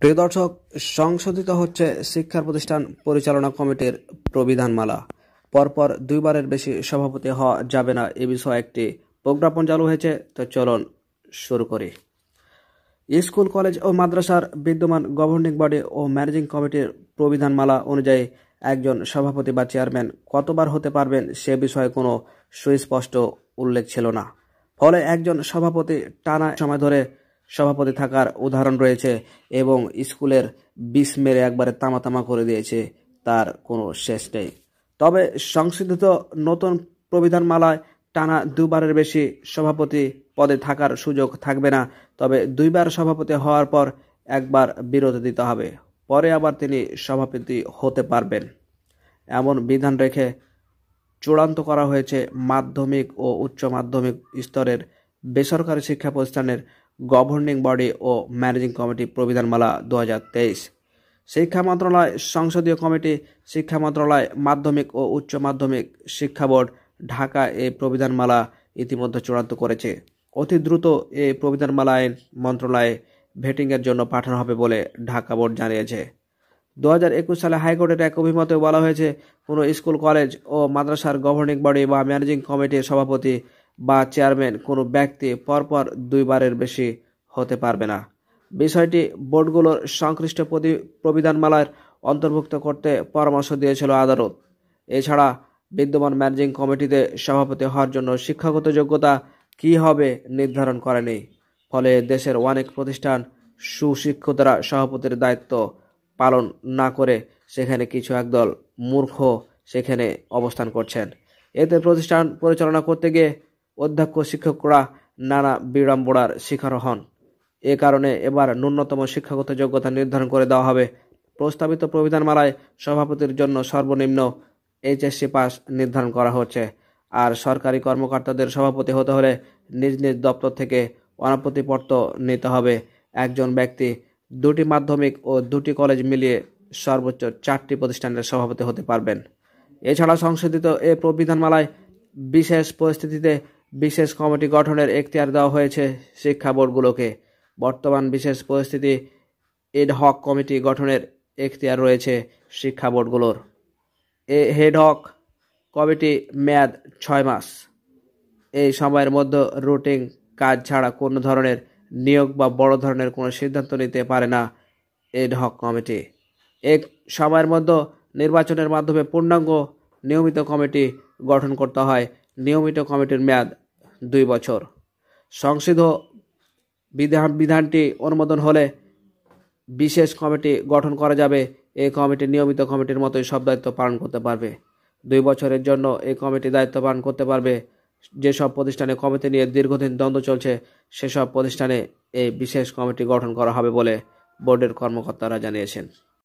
প্রিয় দর্শক সংশোধিত হচ্ছে শিক্ষার প্রতিষ্ঠান পরিচালনা কমিটির প্রবিধানমালা পরপর দুইবারের বেশি সভাপতি হওয়া যাবে না এ বিষয়ে একটি প্রজ্ঞাপন চালু হয়েছে তো চলন শুরু করি স্কুল কলেজ ও মাদ্রাসার বিদ্যমান গভর্নিং বডি ও ম্যানেজিং কমিটির প্রবিধানমালা অনুযায়ী একজন সভাপতি বা চেয়ারম্যান কতবার হতে পারবেন সে বিষয়ে কোনো সুস্পষ্ট উল্লেখ ছিল না ফলে একজন সভাপতি টানা সময় ধরে সভাপতি থাকার উদাহরণ রয়েছে এবং স্কুলের বিষ মেরে একবারে তামা তামা করে দিয়েছে তার কোনো শেষ নেই তবে সংশোধিত নতুন প্রবিধানমালায় টানা দুবারের বেশি সভাপতি পদে থাকার সুযোগ থাকবে না তবে দুইবার সভাপতি হওয়ার পর একবার বিরতি দিতে হবে পরে আবার তিনি সভাপতি হতে পারবেন এমন বিধান রেখে চূড়ান্ত করা হয়েছে মাধ্যমিক ও উচ্চ মাধ্যমিক স্তরের বেসরকারি শিক্ষা প্রতিষ্ঠানের গভর্নিং বডি ও ম্যানেজিং কমিটি প্রবিধানমালা দু শিক্ষা মন্ত্রণালয় সংসদীয় কমিটি শিক্ষা মন্ত্রণালয় মাধ্যমিক ও উচ্চ মাধ্যমিক শিক্ষা বোর্ড ঢাকা এই প্রবিধানমালা ইতিমধ্যে চূড়ান্ত করেছে অতি দ্রুত এই প্রবিধানমালা আইন মন্ত্রণালয়ে ভেটিংয়ের জন্য পাঠানো হবে বলে ঢাকা বোর্ড জানিয়েছে দু হাজার একুশ সালে হাইকোর্টের এক অভিমতেও বলা হয়েছে কোনো স্কুল কলেজ ও মাদ্রাসার গভর্নিং বডি বা ম্যানেজিং কমিটির সভাপতি বা চেয়ারম্যান কোনো ব্যক্তি পরপর দুইবারের বেশি হতে পারবে না বিষয়টি বোর্ডগুলোর সংশ্লিষ্ট প্রবিধানমালার অন্তর্ভুক্ত করতে পরামর্শ দিয়েছিল আদালত এছাড়া বিদ্যমান ম্যানেজিং কমিটিতে সভাপতি হওয়ার জন্য শিক্ষাগত যোগ্যতা কি হবে নির্ধারণ করেনি ফলে দেশের অনেক প্রতিষ্ঠান সুশিক্ষিতরা সভাপতির দায়িত্ব পালন না করে সেখানে কিছু একদল মূর্খ সেখানে অবস্থান করছেন এতে প্রতিষ্ঠান পরিচালনা করতে গিয়ে অধ্যক্ষ শিক্ষকরা নানা বিড়ম্বনার শিকার হন এ কারণে এবার ন্যূনতম শিক্ষাগত যোগ্যতা নির্ধারণ করে দেওয়া হবে প্রস্তাবিত প্রবিধানমালায় সভাপতির জন্য সর্বনিম্ন এইচএসসি পাস নির্ধারণ করা হচ্ছে আর সরকারি কর্মকর্তাদের সভাপতি হতে হলে নিজ নিজ দপ্তর থেকে অনাপত্তিপত্র নিতে হবে একজন ব্যক্তি দুটি মাধ্যমিক ও দুটি কলেজ মিলিয়ে সর্বোচ্চ চারটি প্রতিষ্ঠানের সভাপতি হতে পারবেন এছাড়া সংশোধিত এ প্রবিধানমালায় বিশেষ পরিস্থিতিতে বিশেষ কমিটি গঠনের এখতিয়ার দেওয়া হয়েছে শিক্ষা বোর্ডগুলোকে বর্তমান বিশেষ পরিস্থিতি এডহক কমিটি গঠনের এখতিয়ার রয়েছে শিক্ষা বোর্ডগুলোর এ হেডহক কমিটি মেয়াদ ছয় মাস এই সময়ের মধ্যে রুটিং কাজ ছাড়া কোনো ধরনের নিয়োগ বা বড় ধরনের কোনো সিদ্ধান্ত নিতে পারে না এডহক কমিটি এক সময়ের মধ্যে নির্বাচনের মাধ্যমে পূর্ণাঙ্গ নিয়মিত কমিটি গঠন করতে হয় নিয়মিত কমিটির মেয়াদ দুই বছর সংসদ বিধান বিধানটি অনুমোদন হলে বিশেষ কমিটি গঠন করা যাবে এই কমিটি নিয়মিত কমিটির মতোই সব দায়িত্ব পালন করতে পারবে দুই বছরের জন্য এই কমিটি দায়িত্ব পালন করতে পারবে যেসব প্রতিষ্ঠানে কমিটি নিয়ে দীর্ঘদিন দ্বন্দ্ব চলছে সেসব প্রতিষ্ঠানে এই বিশেষ কমিটি গঠন করা হবে বলে বোর্ডের কর্মকর্তারা জানিয়েছেন